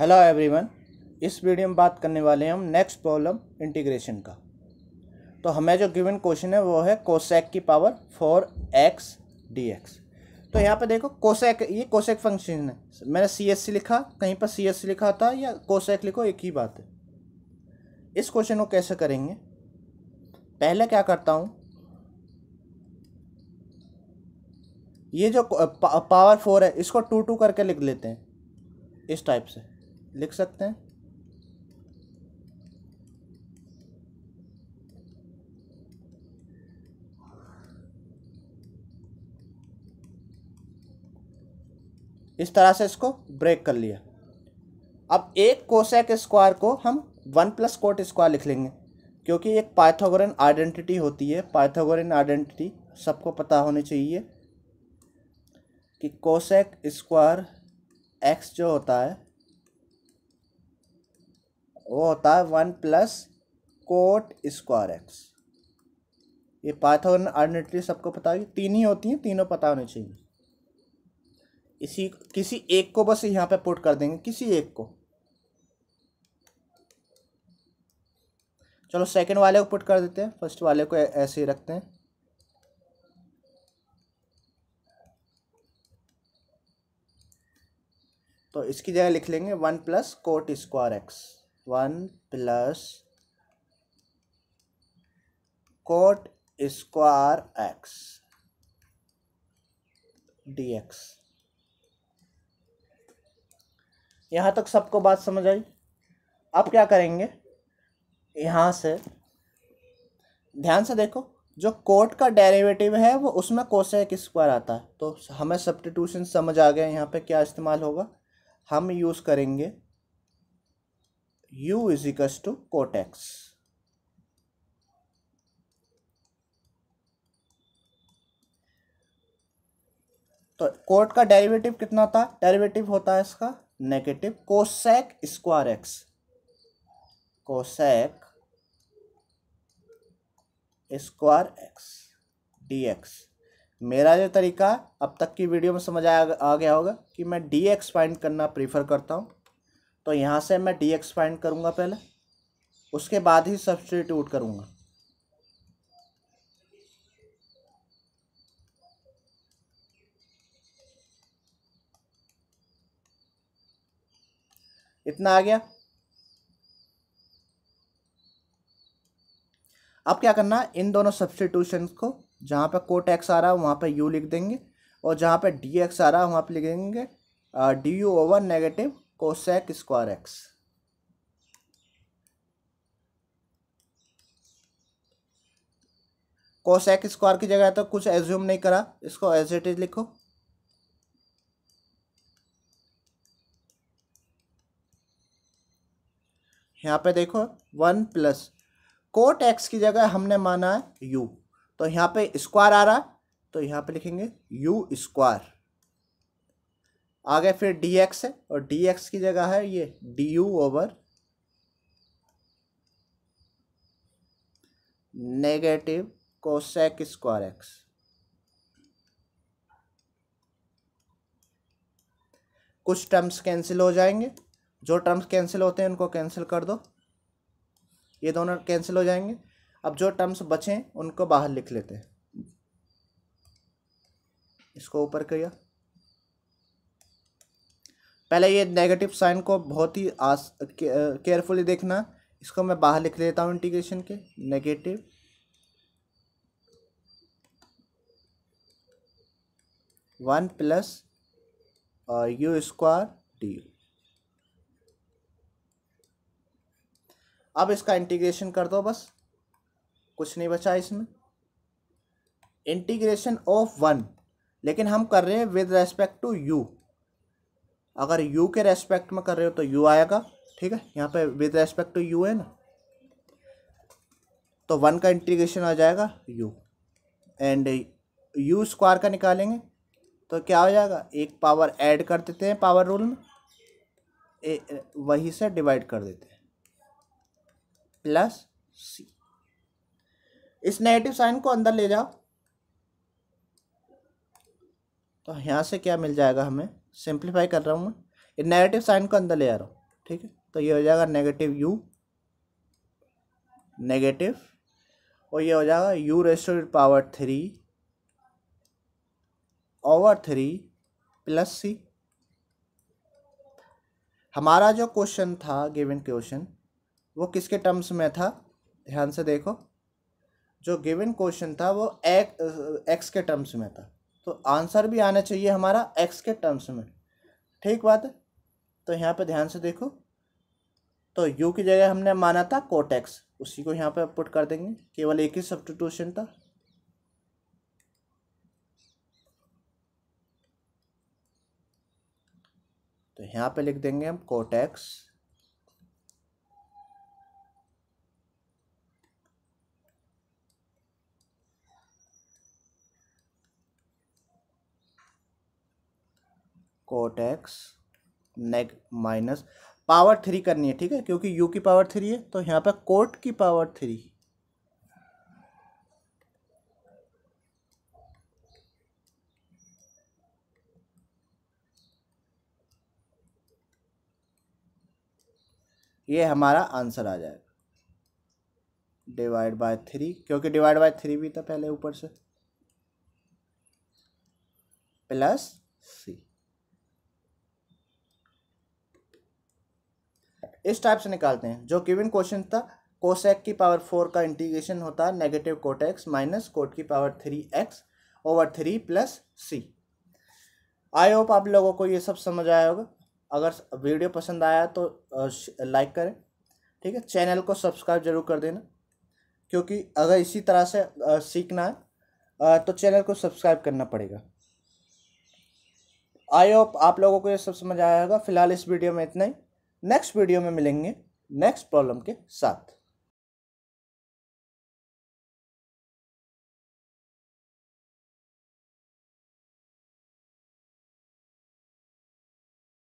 hello everyone इस video में बात करने वाले हैं हम नेक्स्ट प्रॉब्लम इंटीग्रेशन का तो हमें जो गिवन क्वेश्चन है वो है कोसेक की power four x d x तो यहाँ पे देखो कोसेक ये कोसेक फंक्शन है मैंने सी एस सी लिखा कहीं पर सी एस सी लिखा था या कोसेक लिखो एक ही बात है इस क्वेश्चन को कैसे करेंगे पहले क्या करता हूँ ये जो पावर फोर है इसको टू टू करके लिख लेते हैं इस टाइप से लिख सकते हैं इस तरह से इसको ब्रेक कर लिया अब एक कोसेक स्क्वायर को हम वन प्लस कोट स्क्वायर लिख लेंगे क्योंकि एक पाइथागोरन आइडेंटिटी होती है पाइथागोरन आइडेंटिटी सबको पता होनी चाहिए कि कोसेक स्क्वायर एक्स जो होता है वो होता है one plus cot square x ये पाइथन आर्डिनेटली सबको पता होगी तीन ही होती हैं तीनों पता होने चाहिए इसी किसी एक को बस यहाँ पे पुट कर देंगे किसी एक को चलो सेकंड वाले को पुट कर देते हैं फर्स्ट वाले को ऐसे ही रखते हैं तो इसकी जगह लिख लेंगे one plus cot square x one plus cot square x d x यहाँ तक सबको बात समझ आई अब क्या करेंगे यहाँ से ध्यान से देखो जो कोट का डेरिवेटिव है वो उसमें एक स्क्वायर आता है तो हमें सब्टीट्यूशन समझ आ गया यहाँ पे क्या इस्तेमाल होगा हम यूज़ करेंगे u is equals to x तो कोट का डेरिवेटिव कितना होता है डेरिवेटिव होता है इसका negative cosec square x cosec square x d x मेरा जो तरीका अब तक की वीडियो में समझ आ, आ गया होगा कि मैं डी एक्स फाइंड करना प्रीफर करता हूं तो यहाँ से मैं डी एक्स फाइंड करूँगा पहले उसके बाद ही सब्सटीट्यूट करूँगा इतना आ गया अब क्या करना इन दोनों सब्सटीट्यूशन को जहाँ पे कोट एक्स आ रहा है वहाँ पे यू लिख देंगे और जहाँ पे डी एक्स आ रहा है वहाँ पे लिख देंगे d u over negative cosec square x cosec square की जगह तो कुछ एज्यूम नहीं करा इसको एज इट इज लिखो यहां पे देखो वन प्लस कोट एक्स की जगह हमने माना है यू तो यहां पे स्क्वायर आ रहा है तो यहां पे लिखेंगे यू स्क्वायर आगे फिर डी एक्स है और डी एक्स की जगह है ये d u over negative cosec square x कुछ टर्म्स कैंसिल हो जाएंगे जो टर्म्स कैंसिल होते हैं उनको कैंसिल कर दो ये दोनों कैंसिल हो जाएंगे अब जो टर्म्स बचे उनको बाहर लिख लेते हैं इसको ऊपर किया पहले ये नेगेटिव साइन को बहुत ही आस केयरफुली देखना इसको मैं बाहर लिख लेता हूँ इंटीग्रेशन के negative one plus u square d अब इसका इंटीग्रेशन कर दो बस कुछ नहीं बचा इसमें इंटीग्रेशन ऑफ वन लेकिन हम कर रहे हैं विद रेस्पेक्ट टू यू अगर यू के रेस्पेक्ट में कर रहे हो तो यू आएगा ठीक है यहाँ पे विद रेस्पेक्ट टू यू है ना तो वन का इंटीग्रेशन आ जाएगा यू एंड यू स्क्वायर का निकालेंगे तो क्या हो जाएगा एक पावर ऐड कर देते हैं पावर रूल में ए, वही से डिवाइड कर देते हैं प्लस सी इस नेगेटिव साइन को अंदर ले जाओ तो यहाँ से क्या मिल जाएगा हमें सिंप्लीफाई कर रहा हूँ मैं नेगेटिव साइन को अंदर ले आ रहा हूँ ठीक है तो ये हो जाएगा नेगेटिव यू नेगेटिव और ये हो जाएगा u raised to power three over three plus c हमारा जो क्वेश्चन था गिवन क्वेश्चन वो किसके टर्म्स में था ध्यान से देखो जो गिवन क्वेश्चन था वो एक्स के टर्म्स में था तो आंसर भी आना चाहिए हमारा एक्स के टर्म्स में ठीक बात है तो यहाँ पे ध्यान से देखो तो यू की जगह हमने माना था कोटेक्स उसी को यहाँ पे पुट कर देंगे केवल एक ही सब्सटीट्यूशन था तो यहाँ पे लिख देंगे हम cot x cot x neg minus power three करनी है ठीक है क्योंकि यू की पावर थ्री है तो यहाँ पर कोट की पावर थ्री ये हमारा आंसर आ जाएगा डिवाइड बाय थ्री क्योंकि डिवाइड बाय थ्री भी था पहले ऊपर से प्लस सी इस टाइप से निकालते हैं जो गिवन क्वेश्चन था कोसेक की पावर फोर का इंटीग्रेशन होता है negative cot x minus cot की power three x over three plus c I hope आप लोगों को ये सब समझ आया होगा अगर वीडियो पसंद आया तो लाइक करें ठीक है चैनल को सब्सक्राइब जरूर कर देना क्योंकि अगर इसी तरह से सीखना है तो चैनल को सब्सक्राइब करना पड़ेगा आई होप आप लोगों को ये सब समझ आया होगा फिलहाल इस वीडियो में इतना ही नेक्स्ट वीडियो में मिलेंगे नेक्स्ट प्रॉब्लम के साथ